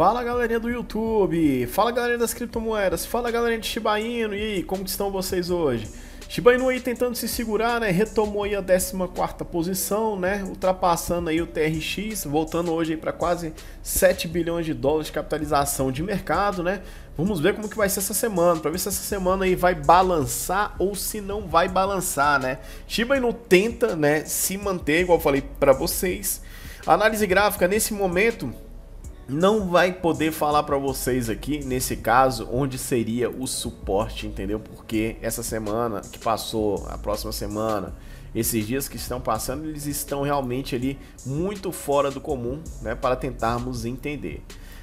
Fala galerinha do YouTube, fala galerinha das criptomoedas, fala galerinha de Shiba Inu, e aí, como estão vocês hoje? Shiba Inu aí tentando se segurar, né, retomou aí a 14 quarta posição, né, ultrapassando aí o TRX, voltando hoje aí para quase 7 bilhões de dólares de capitalização de mercado, né, vamos ver como que vai ser essa semana, para ver se essa semana aí vai balançar ou se não vai balançar, né, Shiba Inu tenta, né, se manter, igual eu falei para vocês, a análise gráfica nesse momento não vai poder falar para vocês aqui, nesse caso, onde seria o suporte, entendeu? Porque essa semana que passou, a próxima semana, esses dias que estão passando, eles estão realmente ali muito fora do comum, né, para tentarmos entender.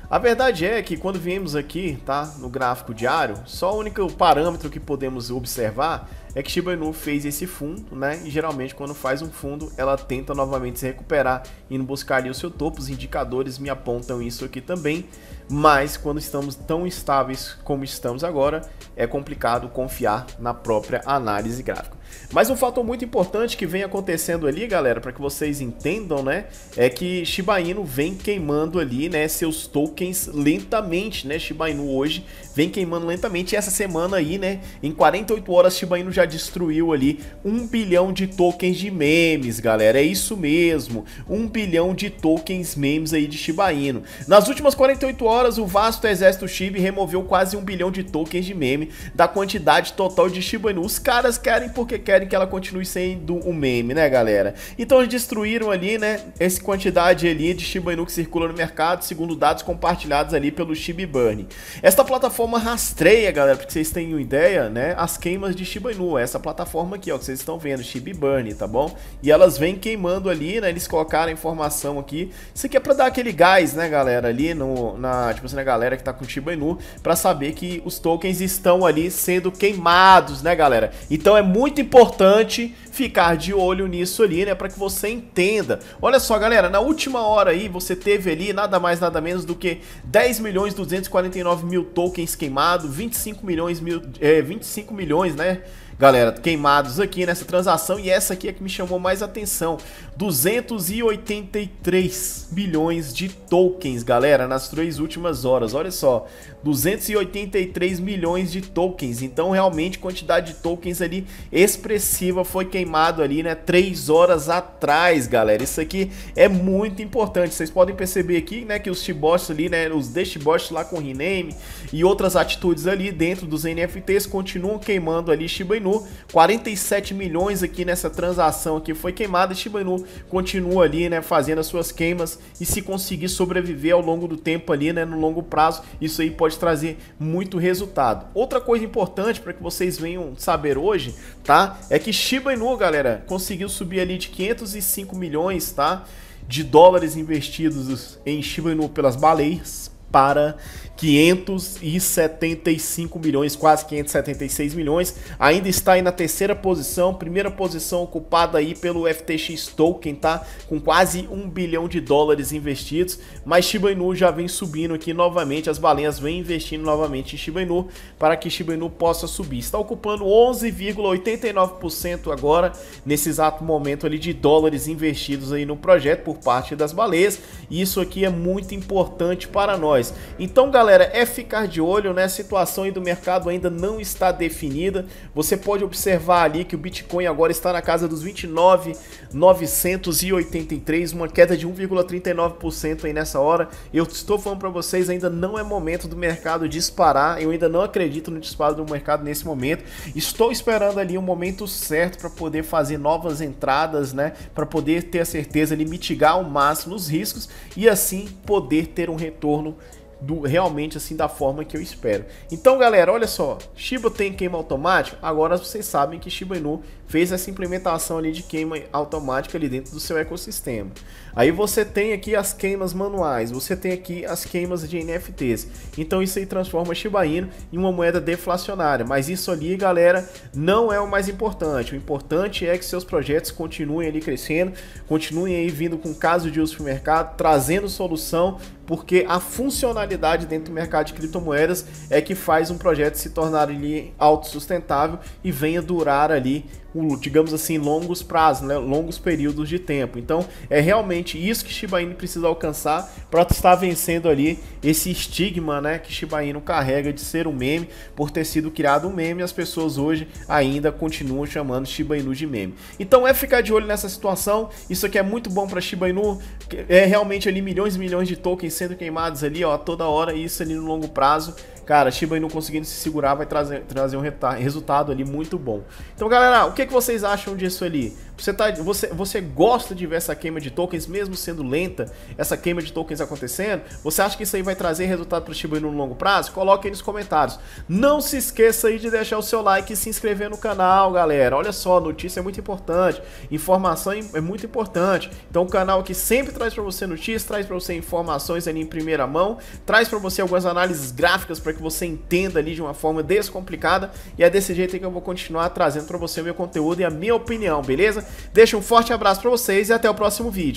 A verdade é que quando viemos aqui, tá, no gráfico diário, só o único parâmetro que podemos observar é que Shiba Inu fez esse fundo, né? E geralmente quando faz um fundo, ela tenta novamente se recuperar, indo buscar ali o seu topo. Os indicadores me apontam isso aqui também. Mas quando estamos tão estáveis como estamos agora, é complicado confiar na própria análise gráfica. Mas um fator muito importante que vem acontecendo ali, galera, para que vocês entendam, né, é que Shiba Inu vem queimando ali, né, seus tokens lentamente, né? Shiba Inu hoje vem queimando lentamente e essa semana aí, né, em 48 horas Shiba Inu já destruiu ali um bilhão de tokens de memes, galera. É isso mesmo, um bilhão de tokens memes aí de Shiba Inu. Nas últimas 48 horas, o vasto exército Shiba removeu quase um bilhão de tokens de meme da quantidade total de Shiba Inu. Os caras querem porque querem que ela continue sendo um meme, né, galera? Então eles destruíram ali, né, essa quantidade ali de Shiba Inu que circula no mercado, segundo dados compartilhados ali pelo Shiba Burn. Esta plataforma rastreia, galera, porque vocês têm uma ideia, né, as queimas de Shiba Inu essa plataforma aqui, ó, que vocês estão vendo, Chibi Burn, tá bom? E elas vêm queimando ali, né? Eles colocaram a informação aqui. Isso aqui é pra dar aquele gás, né, galera, ali no, na, tipo assim, na galera que tá com Shiba Inu, pra saber que os tokens estão ali sendo queimados, né, galera? Então é muito importante ficar de olho nisso ali, né, para que você entenda. Olha só, galera, na última hora aí você teve ali nada mais nada menos do que 10 milhões 249 mil tokens queimados, 25 milhões mil, é, 25 milhões, né? galera, queimados aqui nessa transação e essa aqui é que me chamou mais atenção, 283 milhões de tokens, galera, nas três últimas horas, olha só, 283 milhões de tokens, então realmente quantidade de tokens ali expressiva foi queimada queimado ali, né? três horas atrás, galera. Isso aqui é muito importante. Vocês podem perceber aqui, né? Que os Shibots ali, né? Os Deshibots lá com rename e outras atitudes ali dentro dos NFTs continuam queimando ali Shiba Inu. 47 milhões aqui nessa transação que foi queimada. Shiba Inu continua ali, né? Fazendo as suas queimas e se conseguir sobreviver ao longo do tempo ali, né? No longo prazo, isso aí pode trazer muito resultado. Outra coisa importante para que vocês venham saber hoje, tá? É que Shiba Inu, galera, conseguiu subir ali de 505 milhões, tá? De dólares investidos em Shiba Inu pelas baleias para 575 milhões, quase 576 milhões. Ainda está aí na terceira posição, primeira posição ocupada aí pelo FTX Token, tá? Com quase 1 bilhão de dólares investidos, mas Shiba Inu já vem subindo aqui novamente, as baleias vêm investindo novamente em Shiba Inu para que Shiba Inu possa subir. Está ocupando 11,89% agora nesse exato momento ali de dólares investidos aí no projeto por parte das baleias. E isso aqui é muito importante para nós nós. Então, galera, é ficar de olho, né? A situação aí do mercado ainda não está definida. Você pode observar ali que o Bitcoin agora está na casa dos 29,983, uma queda de 1,39% aí nessa hora. Eu estou falando para vocês, ainda não é momento do mercado disparar. Eu ainda não acredito no disparo do mercado nesse momento. Estou esperando ali o um momento certo para poder fazer novas entradas, né? Para poder ter a certeza de mitigar ao máximo os riscos e assim poder ter um retorno do realmente assim da forma que eu espero. Então, galera, olha só, Shiba tem queima automática. Agora vocês sabem que Shiba Inu fez essa implementação ali de queima automática ali dentro do seu ecossistema. Aí você tem aqui as queimas manuais, você tem aqui as queimas de NFTs. Então isso aí transforma Shiba Inu em uma moeda deflacionária, mas isso ali, galera, não é o mais importante. O importante é que seus projetos continuem ali crescendo, continuem aí vindo com caso de uso para o mercado, trazendo solução porque a funcionalidade dentro do mercado de criptomoedas é que faz um projeto se tornar ali autossustentável e venha durar ali, digamos assim, longos prazos, né? longos períodos de tempo. Então, é realmente isso que Shiba Inu precisa alcançar para estar vencendo ali esse estigma, né, que Shiba Inu carrega de ser um meme, por ter sido criado um meme, as pessoas hoje ainda continuam chamando Shiba Inu de meme. Então, é ficar de olho nessa situação. Isso aqui é muito bom para Shiba Inu, é realmente ali milhões e milhões de tokens sendo queimados ali, ó, toda hora, e isso ali no longo prazo cara, Shiba não conseguindo se segurar vai trazer, trazer um resultado ali muito bom. Então, galera, o que, que vocês acham disso ali? Você, tá, você, você gosta de ver essa queima de tokens, mesmo sendo lenta, essa queima de tokens acontecendo? Você acha que isso aí vai trazer resultado para o Shiba Inu no longo prazo? Coloque aí nos comentários. Não se esqueça aí de deixar o seu like e se inscrever no canal, galera. Olha só, notícia é muito importante, informação é, é muito importante. Então, o canal aqui sempre traz para você notícias, traz para você informações ali em primeira mão, traz para você algumas análises gráficas para que você entenda ali de uma forma descomplicada. E é desse jeito que eu vou continuar trazendo para você o meu conteúdo e a minha opinião, beleza? Deixa um forte abraço para vocês e até o próximo vídeo.